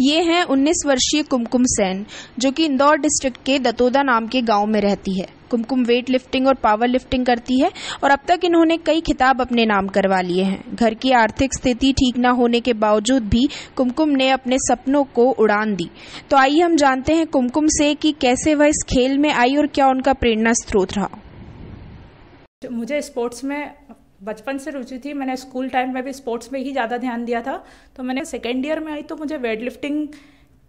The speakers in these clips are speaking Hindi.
ये हैं उन्नीस वर्षीय कुमकुम सेन जो कि इंदौर डिस्ट्रिक्ट के दतोदा नाम के गांव में रहती है कुमकुम वेट लिफ्टिंग और पावर लिफ्टिंग करती है और अब तक इन्होंने कई खिताब अपने नाम करवा लिए हैं घर की आर्थिक स्थिति ठीक न होने के बावजूद भी कुमकुम ने अपने सपनों को उड़ान दी तो आइए हम जानते हैं कुमकुम से कि कैसे वह इस खेल में आई और क्या उनका प्रेरणा स्रोत रहा मुझे स्पोर्ट्स में बचपन से रुचि थी मैंने स्कूल टाइम में भी स्पोर्ट्स में ही ज़्यादा ध्यान दिया था तो मैंने सेकेंड ईयर में आई तो मुझे वेट लिफ्टिंग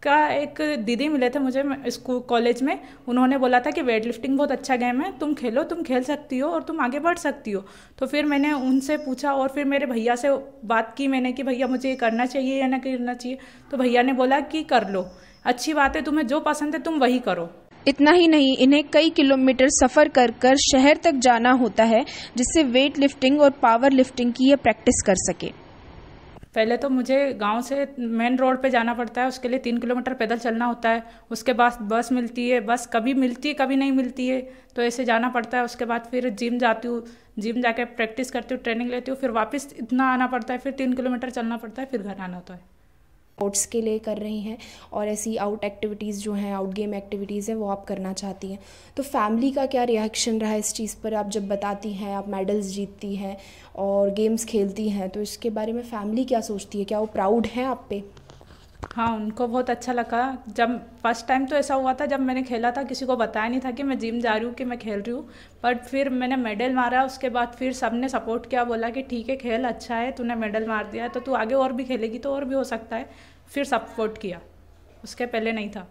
का एक दीदी मिले थे मुझे स्कूल कॉलेज में उन्होंने बोला था कि वेट लिफ्टिंग बहुत अच्छा गेम है तुम खेलो तुम खेल सकती हो और तुम आगे बढ़ सकती हो तो फिर मैंने उनसे पूछा और फिर मेरे भैया से बात की मैंने कि भैया मुझे ये करना चाहिए या ना करना चाहिए तो भैया ने बोला कि कर लो अच्छी बात है तुम्हें जो पसंद है तुम वही करो इतना ही नहीं इन्हें कई किलोमीटर सफ़र कर कर शहर तक जाना होता है जिससे वेट लिफ्टिंग और पावर लिफ्टिंग की ये प्रैक्टिस कर सके पहले तो मुझे गांव से मेन रोड पे जाना पड़ता है उसके लिए तीन किलोमीटर पैदल चलना होता है उसके बाद बस मिलती है बस कभी मिलती है कभी नहीं मिलती है तो ऐसे जाना पड़ता है उसके बाद फिर जिम जाती हूँ जिम जाके प्रैक्टिस करती हूँ ट्रेनिंग लेती हूँ फिर वापस इतना आना पड़ता है फिर तीन किलोमीटर चलना पड़ता है फिर घर आना होता है स्पोर्ट्स के लिए कर रही हैं और ऐसी आउट एक्टिविटीज़ जो हैं आउट गेम एक्टिविटीज़ हैं वो आप करना चाहती हैं तो फैमिली का क्या रिएक्शन रहा इस चीज़ पर आप जब बताती हैं आप मेडल्स जीतती हैं और गेम्स खेलती हैं तो इसके बारे में फैमिली क्या सोचती है क्या वो प्राउड हैं आप पे हाँ उनको बहुत अच्छा लगा जब फर्स्ट टाइम तो ऐसा हुआ था जब मैंने खेला था किसी को बताया नहीं था कि मैं जिम जा रही हूँ कि मैं खेल रही हूँ बट फिर मैंने मेडल मारा उसके बाद फिर सब ने सपोर्ट किया बोला कि ठीक है खेल अच्छा है तूने मेडल मार दिया तो तू आगे और भी खेलेगी तो और भी हो सकता है फिर सपोर्ट किया उसके पहले नहीं था